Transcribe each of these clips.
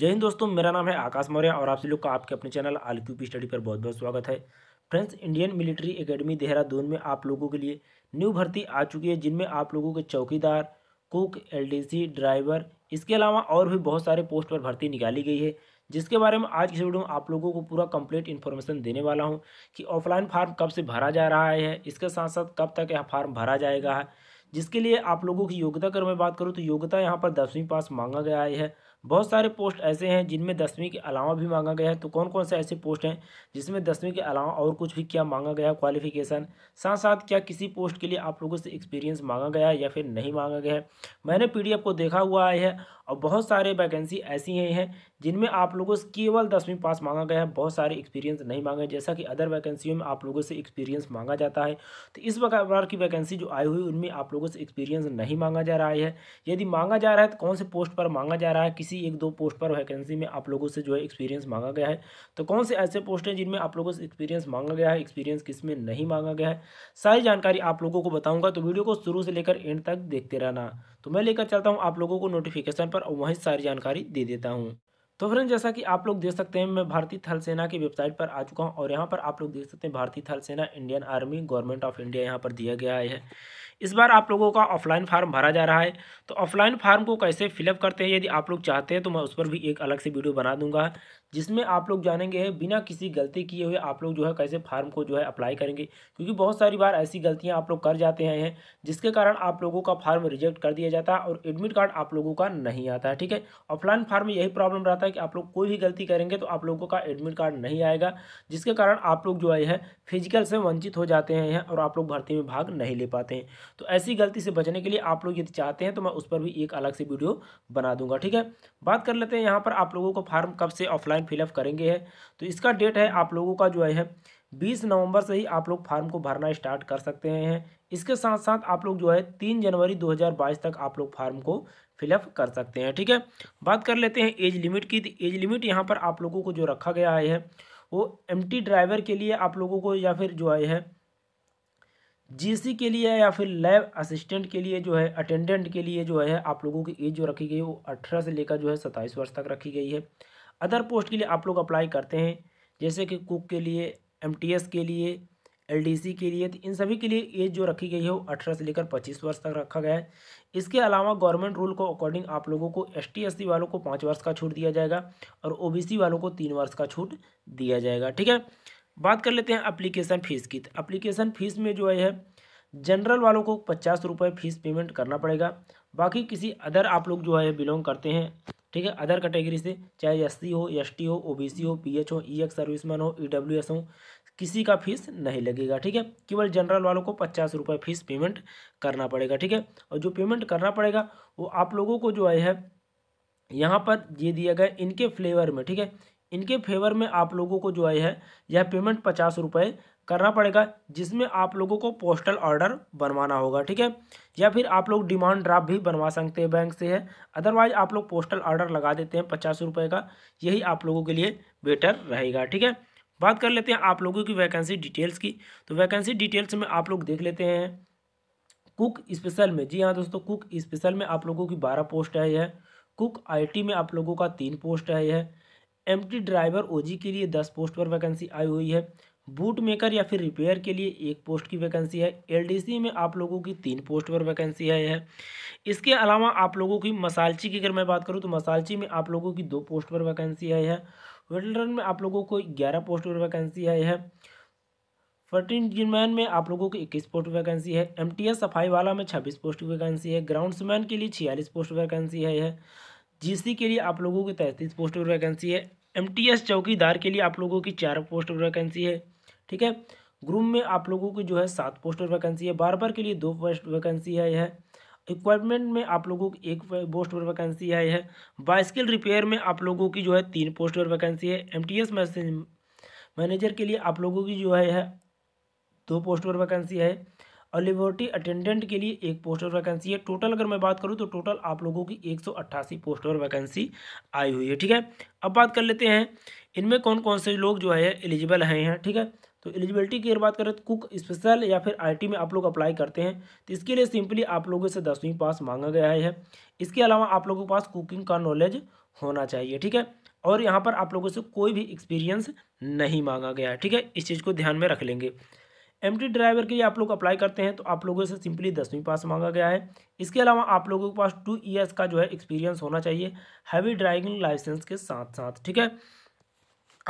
जय हिंद दोस्तों मेरा नाम है आकाश मौर्य और आप सभी लोग का आपके अपने channel all Q P study पर बहुत बहुत स्वागत है friends Indian military academy Dehradun में आप लोगों के लिए न्यू भर्ती आ चुकी है जिनमें आप लोगों के चौकीदार कुक एलडीसी ड्राइवर इसके अलावा और भी बहुत सारे पोस्ट पर भर्ती निकाली गई है जिसके बारे में आज की वीडियो में आप लोगों को पूरा कंप्लीट इन्फॉर्मेशन देने वाला हूँ कि ऑफलाइन फार्म कब से भरा जा रहा है इसके साथ साथ कब तक यह फार्म भरा जाएगा जिसके लिए आप लोगों की योग्यता अगर मैं बात करूँ तो योग्यता यहाँ पर दसवीं पास मांगा गया है बहुत सारे पोस्ट ऐसे हैं जिनमें दसवीं के अलावा भी मांगा गया है तो कौन कौन से ऐसे पोस्ट हैं जिसमें दसवीं के अलावा और कुछ भी क्या मांगा गया क्वालिफिकेशन साथ साथ क्या किसी पोस्ट के लिए आप लोगों से एक्सपीरियंस मांगा गया है या फिर नहीं मांगा गया है मैंने पी को देखा हुआ है और बहुत सारे वैकेंसी ऐसी हैं हैं जिनमें आप लोगों से केवल दसवीं पास मांगा गया है बहुत सारे एक्सपीरियंस नहीं मांगे जैसा कि अदर वैकेंसियों में आप लोगों से एक्सपीरियंस मांगा जाता है तो इस प्रकार की वैकेंसी जो आई हुई उनमें आप लोगों से एक्सपीरियंस नहीं मांगा जा रहा है यदि मांगा जा रहा है तो कौन से पोस्ट पर मांगा जा रहा है किसी एक दो पोस्ट पर वैकेंसी में आप लोगों से जो है एक्सपीरियंस मांगा गया है तो कौन से ऐसे पोस्ट हैं जिनमें आप लोगों से एक्सपीरियंस मांगा गया है एक्सपीरियंस किस में नहीं मांगा गया है सारी जानकारी आप लोगों को बताऊँगा तो वीडियो को शुरू से लेकर एंड तक देखते रहना तो मैं लेकर चलता हूँ आप लोगों को नोटिफिकेशन पर और वहीं सारी जानकारी दे देता हूँ तो फ्रेंड जैसा कि आप लोग देख सकते हैं मैं भारतीय थल सेना की वेबसाइट पर आ चुका हूं और यहां पर आप लोग देख सकते हैं भारतीय थल सेना Indian army government of India यहां पर दिया गया है इस बार आप लोगों का ऑफलाइन फार्म भरा जा रहा है तो ऑफलाइन फार्म को कैसे फिलअप करते हैं यदि आप लोग चाहते हैं तो मैं उस पर भी एक अलग से वीडियो बना दूंगा जिसमें आप लोग जानेंगे बिना किसी गलती किए हुए आप लोग जो है कैसे फार्म को जो है अप्लाई करेंगे क्योंकि बहुत सारी बार ऐसी गलतियां आप लोग कर जाते हैं जिसके कारण आप लोगों का फार्म रिजेक्ट कर दिया जाता है और एडमिट कार्ड आप लोगों का नहीं आता है ठीक है ऑफलाइन फार्म में यही प्रॉब्लम रहता है है कि आप लोग कोई भी गलती करेंगे तो आप लोगों का एडमिट कार्ड नहीं आएगा जिसके कारण आप लोग जो है फिजिकल से वंचित हो जाते हैं और आप लोग भर्ती में भाग नहीं ले पाते हैं तो ऐसी गलती से बचने के लिए आप लोग यदि चाहते हैं तो मैं उस पर भी एक अलग से वीडियो बना दूंगा ठीक है बात कर लेते हैं यहाँ पर आप लोगों को फार्म कब से ऑफलाइन फिलअप करेंगे है तो इसका डेट है आप लोगों का जो है बीस नवंबर से ही आप लोग फार्म को भरना स्टार्ट कर सकते हैं इसके साथ साथ आप लोग जो है तीन जनवरी 2022 तक आप लोग फार्म को फिलअप कर सकते हैं ठीक है बात कर लेते हैं एज लिमिट की एज लिमिट यहाँ पर आप लोगों को जो रखा गया है वो एम ड्राइवर के लिए आप लोगों को या फिर जो है है जीसी के लिए या फिर लैब असिस्टेंट के लिए जो है अटेंडेंट के लिए जो है आप लोगों की एज जो रखी गई है वो अठारह से लेकर जो है सत्ताईस वर्ष तक रखी गई है अदर पोस्ट के लिए आप लोग अप्लाई करते हैं जैसे कि कुक के लिए एम के लिए एलडीसी के लिए तो इन सभी के लिए एज जो रखी गई है वो अठारह से लेकर पच्चीस वर्ष तक रखा गया है इसके अलावा गवर्नमेंट रूल को अकॉर्डिंग आप लोगों को एस टी वालों को पाँच वर्ष का छूट दिया जाएगा और ओ वालों को तीन वर्ष का छूट दिया जाएगा ठीक है बात कर लेते हैं अप्लीकेशन फ़ीस की तो अप्लीकेशन फ़ीस में जो है जनरल वालों को पचास रुपये फीस पेमेंट करना पड़ेगा बाकी किसी अदर आप लोग जो है बिलोंग करते हैं ठीक है अदर कैटेगरी से चाहे एस सी हो एस टी हो ओ बी सी हो पी एच हो ई एक्स सर्विसमैन हो ई डब्ल्यू एस हो किसी का फीस नहीं लगेगा ठीक है केवल जनरल वालों को पचास रुपये फीस पेमेंट करना पड़ेगा ठीक है और जो पेमेंट करना पड़ेगा वो आप लोगों को जो है यहाँ पर ये दिया गया इनके फ्लेवर में ठीक है इनके फेवर में आप लोगों को जो है यह पेमेंट पचास रुपये करना पड़ेगा जिसमें आप लोगों को पोस्टल ऑर्डर बनवाना होगा ठीक है या फिर आप लोग डिमांड ड्राफ्ट भी बनवा सकते हैं बैंक से है अदरवाइज आप लोग पोस्टल ऑर्डर लगा देते हैं पचास रुपये का यही आप लोगों के लिए बेटर रहेगा ठीक है बात कर लेते हैं आप लोगों की वैकेंसी डिटेल्स की तो वैकेंसी डिटेल्स में आप लोग देख लेते हैं कुक स्पेशल में जी हाँ दोस्तों कुक स्पेशल में आप लोगों की बारह पोस्ट आई है कुक आईटी में आप लोगों का तीन पोस्ट है एम एमटी ड्राइवर ओजी के लिए दस पोस्ट पर वैकेंसी आई हुई है बूट मेकर या फिर रिपेयर के लिए एक पोस्ट की वैकेंसी है एलडीसी में आप लोगों की तीन पोस्ट पर वैकेंसी आई है इसके अलावा आप लोगों की मसालची की अगर मैं बात करूँ तो मसालची में आप लोगों की दो पोस्ट पर वैकेंसी आई है वेटल रन में आप लोगों को ग्यारह पोस्ट पर वैकेंसी आई है फोर्टीन जिनमैन में आप लोगों को इक्कीस पोस्ट वैकेंसी है एम टी एस सफाई वाला में छब्बीस पोस्ट वैकेंसी है ग्राउंडसमैन के लिए छियालीस पोस्ट वैकेंसी है यह जीसी के लिए आप लोगों की तैंतीस पोस्ट वैकेंसी है एम टी एस चौकीदार के लिए आप लोगों की चार पोस्ट वैकेंसी है ठीक है ग्रुप में आप लोगों की जो है सात पोस्ट वैकेंसी है बार के लिए दो पोस्ट वैकेंसी है यह रिक्वायरमेंट में आप लोगों की एक पोस्ट पर वैकेंसी आई है बाइस्किल रिपेयर में आप लोगों की जो है तीन पोस्ट पर वैकेंसी है एम टी एस मैनेजर के लिए आप लोगों की जो है दो पोस्ट पर वैकेंसी है और लेबोरेटरी अटेंडेंट के लिए एक पोस्ट और वैकेंसी है टोटल अगर मैं बात करूँ तो टोटल आप लोगों की एक सौ अट्ठासी पोस्ट और वैकेंसी आई हुई है ठीक है अब बात कर लेते हैं इनमें कौन कौन से लोग जो है एलिजिबल हैं ठीक है तो एलिजिबिलिटी की अगर बात करें तो कुक स्पेशल या फिर आईटी में आप लोग अप्लाई करते हैं तो इसके लिए सिंपली आप लोगों से दसवीं पास मांगा गया है इसके अलावा आप लोगों के पास कुकिंग का नॉलेज होना चाहिए ठीक है और यहाँ पर आप लोगों से कोई भी एक्सपीरियंस नहीं मांगा गया है ठीक है इस चीज़ को ध्यान में रख लेंगे एम ड्राइवर के लिए आप लोग अप्लाई करते हैं तो आप लोगों से सिंपली दसवीं पास मांगा गया है इसके अलावा आप लोगों के पास टू ईयर्स का जो है एक्सपीरियंस होना चाहिए हैवी ड्राइविंग लाइसेंस के साथ साथ ठीक है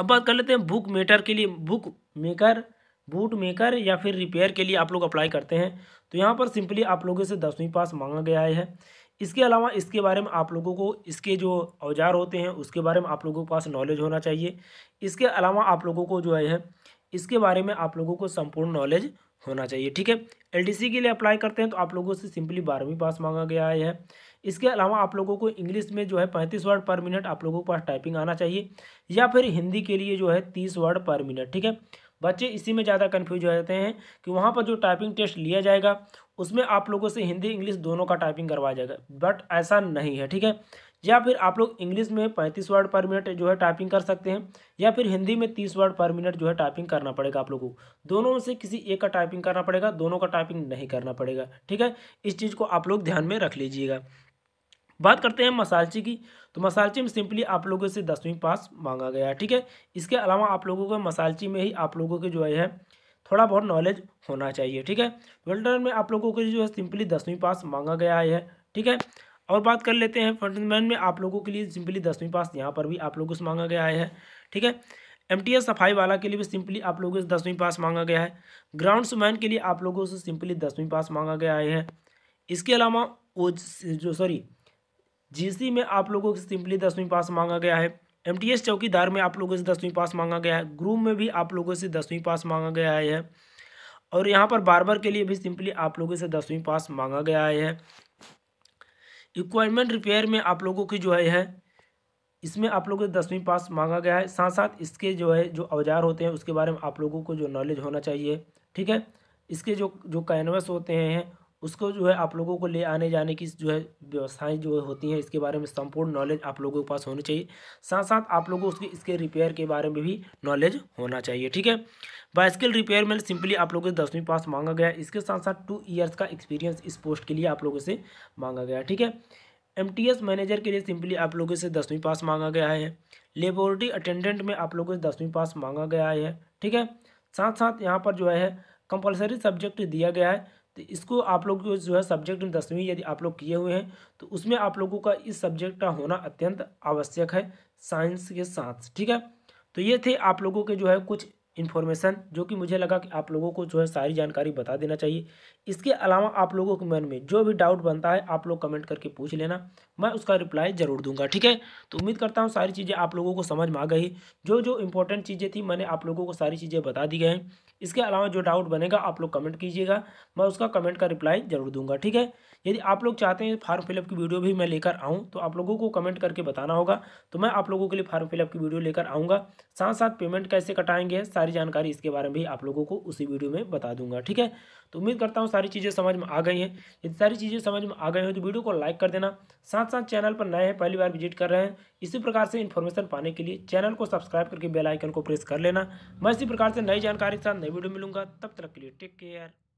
अब बात कर लेते हैं बुक मेटर के लिए बुक मेकर बूट मेकर या फिर रिपेयर के लिए आप लोग अप्लाई करते हैं तो यहाँ पर सिंपली आप लोगों से दसवीं पास मांगा गया है इसके अलावा इसके बारे में आप लोगों को इसके जो औजार होते हैं उसके बारे में आप लोगों के पास नॉलेज होना चाहिए इसके अलावा आप लोगों को जो है इसके बारे में आप लोगों को संपूर्ण नॉलेज होना चाहिए ठीक है एलटीसी के लिए अप्लाई करते हैं तो आप लोगों से सिंपली बारहवीं पास मांगा गया है इसके अलावा आप लोगों को इंग्लिश में जो है पैंतीस वर्ड पर मिनट आप लोगों के पास टाइपिंग आना चाहिए या फिर हिंदी के लिए जो है तीस वर्ड पर मिनट ठीक है बच्चे इसी में ज़्यादा कन्फ्यूज हो जाते हैं कि वहाँ पर जो टाइपिंग टेस्ट लिया जाएगा उसमें आप लोगों से हिंदी इंग्लिश दोनों का टाइपिंग करवाया जाएगा बट ऐसा नहीं है ठीक है या फिर आप लोग इंग्लिश में पैंतीस वर्ड पर मिनट जो है टाइपिंग कर सकते हैं या फिर हिंदी में तीस वर्ड पर मिनट जो है टाइपिंग करना पड़ेगा आप लोगों को दोनों में से किसी एक का टाइपिंग करना पड़ेगा दोनों का टाइपिंग नहीं करना पड़ेगा ठीक है इस चीज़ को आप लोग ध्यान में रख लीजिएगा बात करते हैं मसालची की तो मसालची में सिंपली आप लोगों से दसवीं पास मांगा गया ठीक है इसके अलावा आप लोगों को मसालची में ही आप लोगों के जो है थोड़ा बहुत नॉलेज होना चाहिए ठीक है वेल्टर में आप लोगों के जो है सिंपली दसवीं पास मांगा गया है ठीक है और बात कर लेते हैं मैन में आप लोगों के लिए सिंपली दसवीं पास यहाँ पर भी आप लोगों से मांगा गया है ठीक है एम टी एस सफाई वाला के लिए भी सिंपली आप लोगों से दसवीं पास मांगा गया है मैन के लिए आप लोगों से सिंपली दसवीं पास मांगा गया है इसके अलावा वो जो सॉरी जी में आप लोगों से सिंपली दसवीं पास मांगा गया है एम टी एस चौकीदार में आप लोगों से दसवीं पास मांगा गया है ग्रूम में भी आप लोगों से दसवीं पास मांगा गया है और यहाँ पर बारबर के लिए भी सिंपली आप लोगों से दसवीं पास मांगा गया है इक्वायरमेंट रिपेयर में आप लोगों की जो है इसमें आप लोगों को दसवीं पास मांगा गया है साथ साथ इसके जो है जो औजार होते हैं उसके बारे में आप लोगों को जो नॉलेज होना चाहिए ठीक है इसके जो जो कैनवस होते हैं उसको जो है आप लोगों को ले आने जाने की जो है व्यवस्थाएं जो होती हैं इसके बारे में संपूर्ण नॉलेज आप लोगों के पास होनी चाहिए साथ साथ आप लोगों को उसके इसके रिपेयर के बारे में भी नॉलेज होना चाहिए ठीक है बाइसिकल रिपेयर में सिंपली आप लोगों से दसवीं पास मांगा गया इसके साथ साथ टू ईयर्स का एक्सपीरियंस इस पोस्ट के लिए आप लोगों से मांगा गया ठीक है एम मैनेजर के लिए सिंपली आप लोगों से दसवीं पास मांगा गया है लेबोरेटरी अटेंडेंट में आप लोगों से दसवीं पास मांगा गया है ठीक है साथ साथ यहाँ पर जो है कंपलसरी सब्जेक्ट दिया गया है तो इसको आप लोग को जो है सब्जेक्ट में दसवीं यदि आप लोग किए हुए हैं तो उसमें आप लोगों का इस सब्जेक्ट का होना अत्यंत आवश्यक है साइंस के साथ ठीक है तो ये थे आप लोगों के जो है कुछ इन्फॉर्मेशन जो कि मुझे लगा कि आप लोगों को जो है सारी जानकारी बता देना चाहिए इसके अलावा आप लोगों के मन में जो भी डाउट बनता है आप लोग कमेंट करके पूछ लेना मैं उसका रिप्लाई ज़रूर दूंगा ठीक है तो उम्मीद करता हूँ सारी चीज़ें आप लोगों को समझ में आ गई जो जो इंपॉर्टेंट चीज़ें थी मैंने आप लोगों को सारी चीज़ें बता दी गई हैं इसके अलावा जो डाउट बनेगा आप लोग कमेंट कीजिएगा मैं उसका कमेंट का रिप्लाई जरूर दूंगा ठीक है यदि आप लोग चाहते हैं फार्म फिलअप की वीडियो भी मैं लेकर आऊँ तो आप लोगों को कमेंट करके बताना होगा तो मैं आप लोगों के लिए फार्म फिलअप की वीडियो लेकर आऊँगा साथ साथ पेमेंट कैसे कटाएंगे सारी जानकारी इसके बारे में भी आप लोगों को उसी वीडियो में बता दूंगा ठीक है तो उम्मीद करता हूँ सारी चीज़ें समझ में आ गई हैं यदि सारी चीज़ें समझ में आ गई हैं तो वीडियो को लाइक कर देना साथ साथ चैनल पर नए हैं पहली बार विजिट कर रहे हैं इसी प्रकार से इन्फॉर्मेशन पाने के लिए चैनल को सब्सक्राइब करके बेलाइकन को प्रेस कर लेना मैं इसी प्रकार से नई जानकारी के साथ नई वीडियो मिलूंगा तब तक के लिए टेक केयर